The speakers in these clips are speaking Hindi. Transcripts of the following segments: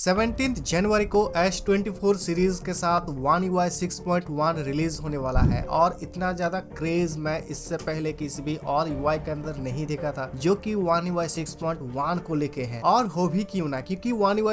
सेवनटीन जनवरी को एस ट्वेंटी फोर सीरीज के साथ वन यू वन रिलीज होने वाला है और इतना ज्यादा क्रेज मैं इससे पहले किसी भी और आई के अंदर नहीं देखा था जो कि वन यू वन को लेके है और हो भी क्यों ना क्योंकि one U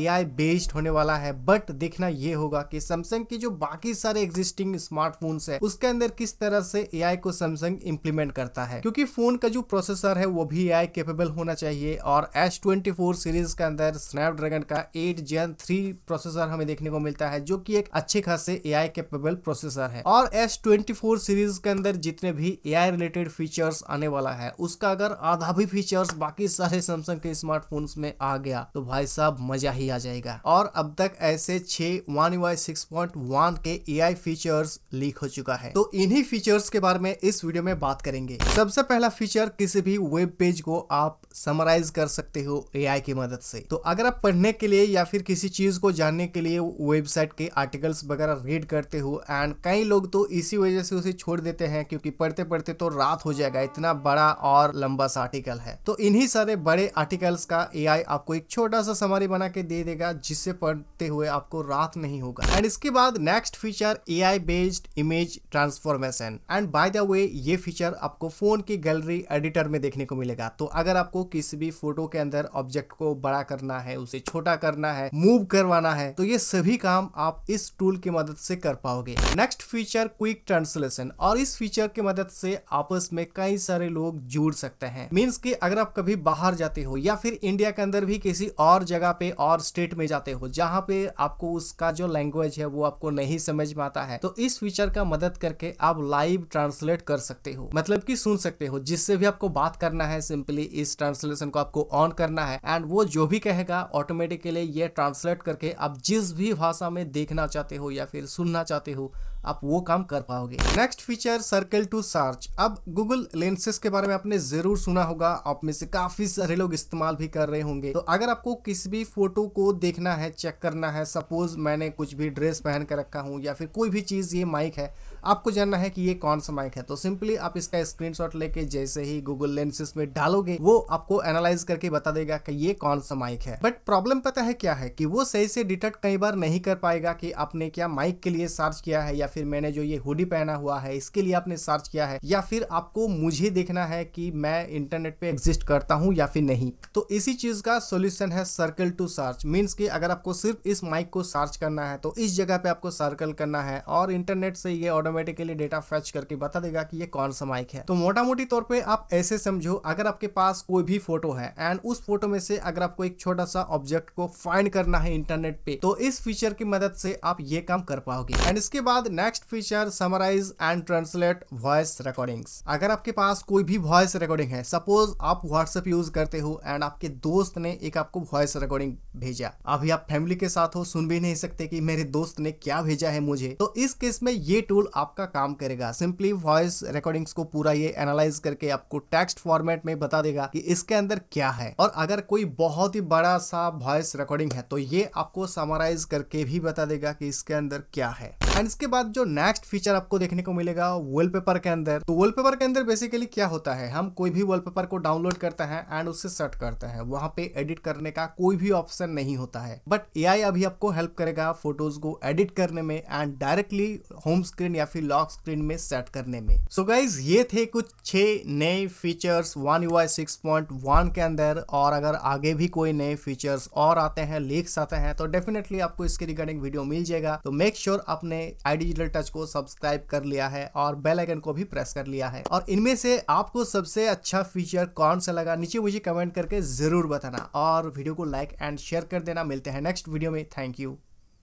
A I based होने वाला है बट देखना ये होगा कि सैमसंग की जो बाकी सारे एग्जिस्टिंग स्मार्टफोन है उसके अंदर किस तरह से ए आई को सैमसंग इम्प्लीमेंट करता है क्यूँकी फोन का जो प्रोसेसर है वो भी ए आई केपेबल होना चाहिए और एस ट्वेंटी फोर सीरीज के अंदर स्नैपड्रैगन का एट जेन थ्री प्रोसेसर हमें देखने को मिलता है जो कि एक अच्छे खासे एआई कैपेबल प्रोसेसर है और एस ट्वेंटी फोर सीरीज के अंदर जितने भी एआई रिलेटेड फीचर्स आने वाला है उसका अगर आधा भी फीचर्स बाकी सारे सैमसंग के स्मार्टफोन में आ गया तो भाई साहब मजा ही आ जाएगा और अब तक ऐसे छह one Y six point one के ए आई फीचर्स लीक हो चुका है तो इन्हीं फीचर्स के बारे में इस वीडियो में बात करेंगे सबसे पहला फीचर किसी भी वेब पेज को आप समराइज कर सकते हो ए आई की मदद से तो अगर वगैरह पढ़ने के लिए या फिर किसी चीज़ को जानने के लिए वेबसाइट के आर्टिकल्स वगैरह रीड करते हो एंड कई लोग तो इसी वजह से उसे छोड़ देते हैं क्योंकि पढ़ते पढ़ते तो रात हो जाएगा इतना बड़ा और लंबा सा आर्टिकल है तो इन्हीं सारे बड़े आर्टिकल्स का ए आपको एक छोटा सा समारी बना के दे देगा जिससे पढ़ते हुए आपको रात नहीं होगा एंड इसके बाद next feature a based image transformation and by the way ये फीचर आपको फोन की गैलरी एडिटर में देखने को मिलेगा तो अगर आपको किसी भी फोटो के अंदर ऑब्जेक्ट को बड़ा करना है उसे छोटा करना है मूव करवाना है तो ये सभी काम आप इस टूल की मदद से कर पाओगे नेक्स्ट फीचर क्विक ट्रांसलेशन और इस फीचर की मदद से आपस में कई सारे लोग जुड़ सकते हैं मीन्स की अगर आप कभी बाहर जाते हो या फिर इंडिया के अंदर भी किसी और जगह पे और स्टेट में जाते हो जहाँ पे आपको उसका जो लैंग्वेज है वो आपको नहीं समझ में आता है तो इस फीचर का मदद करके आप लाइव ट्रांसलेट कर सकते हो मतलब की सुन सकते हो जिससे भी आपको बात करना है सिंपली इस ट्रांसलेशन को आपको ऑन करना है एंड वो जो भी कहेगा ऑटोमेटिकली ये ट्रांसलेट करके आप जिस भी भाषा में देखना चाहते हो या फिर सुनना चाहते हो आप वो काम कर पाओगे next feature circle to search अब गूगल लेंसेज के बारे में आपने जरूर सुना होगा आप में से काफी सारे लोग इस्तेमाल भी कर रहे होंगे तो अगर आपको किसी भी फोटो को देखना है चेक करना है सपोज मैंने कुछ भी ड्रेस पहन कर रखा हूँ या फिर कोई भी चीज़ ये माइक है आपको जानना है कि ये कौन सा माइक है तो सिंपली आप इसका स्क्रीन लेके जैसे ही गूगल लेंसेज में डालोगे वो आपको एनालाइज करके बता देगा कि ये कौन सा माइक है बट प्रॉब्लम पता है क्या है कि वो सही से डिटेक्ट कई बार नहीं कर पाएगा कि आपने क्या माइक के लिए सर्च किया है या फिर मैंने जो ये हुडी पहना हुआ है इसके लिए आपने सर्च किया है या फिर आपको मुझे देखना है कि मैं इंटरनेट पे एग्जिस्ट करता हूँ या फिर नहीं तो इसी चीज का सोल्यूशन है सर्कल टू सर्च मीन्स की अगर आपको सिर्फ इस माइक को सर्च करना है तो इस जगह पे आपको सर्कल करना है और इंटरनेट से ये ऑटोमेटिकली डेटा फैच करके बता देगा कि ये कौन सा माइक है तो मोटा मोटी तौर पर आप ऐसे समझो अगर आपके पास कोई भी फोटो है एंड उस फोटो में से अगर आपको एक छोटा सा ऑब्जेक्ट को फाइंड करना है इंटरनेट पे तो इस फीचर की मदद से आप ये काम कर पाओगे एंड इसके बाद next feature summarize and translate voice recordings अगर आपके पास कोई भी वॉइस रिकॉर्डिंग है सपोज आप व्हाट्सएप यूज करते हो एंड आपके दोस्त ने एक आपको वॉइस रिकॉर्डिंग भेजा अभी आप फैमिली के साथ हो सुन भी नहीं सकते कि मेरे दोस्त ने क्या भेजा है मुझे तो इस केस में ये टूल आपका काम करेगा सिंपली वॉइस रिकॉर्डिंग्स को पूरा ये एनालाइज करके आपको टेक्स्ट फॉर्मेट में बता देगा कि इसके अंदर क्या है और अगर कोई बहुत ही बड़ा सा वॉइस रिकॉर्डिंग है तो ये आपको समराइज करके भी बता देगा कि इसके अंदर क्या है एंड इसके बाद जो नेक्स्ट फीचर आपको देखने को मिलेगा वॉलपेपर के अंदर तो वॉलपेपर के अंदर बेसिकली क्या होता है हम कोई भी वॉलपेपर को डाउनलोड करते हैं एंड उससे सर्ट करते हैं वहां पे एडिट करने का कोई भी ऑप्शन नहीं होता है बट ए अभी आपको हेल्प करेगा फोटोज को एडिट करने में एंड डायरेक्टली होम स्क्रीन या फिर लॉक स्क्रीन में सेट करने में सो so गाइज ये थे कुछ छह नए features one U six point one के अंदर और अगर आगे भी कोई नए फीचर्स और आते हैं लीक्स आते हैं तो डेफिनेटली आपको इसके रिगार्डिंग वीडियो मिल जाएगा तो मेक श्योर sure आपने आईडी डिजिटल टच को सब्सक्राइब कर लिया है और बेल आइकन को भी प्रेस कर लिया है और इनमें से आपको सबसे अच्छा फीचर कौन सा लगा नीचे मुझे कमेंट करके जरूर बताना और वीडियो को लाइक एंड शेयर कर देना मिलते हैं नेक्स्ट वीडियो में थैंक यू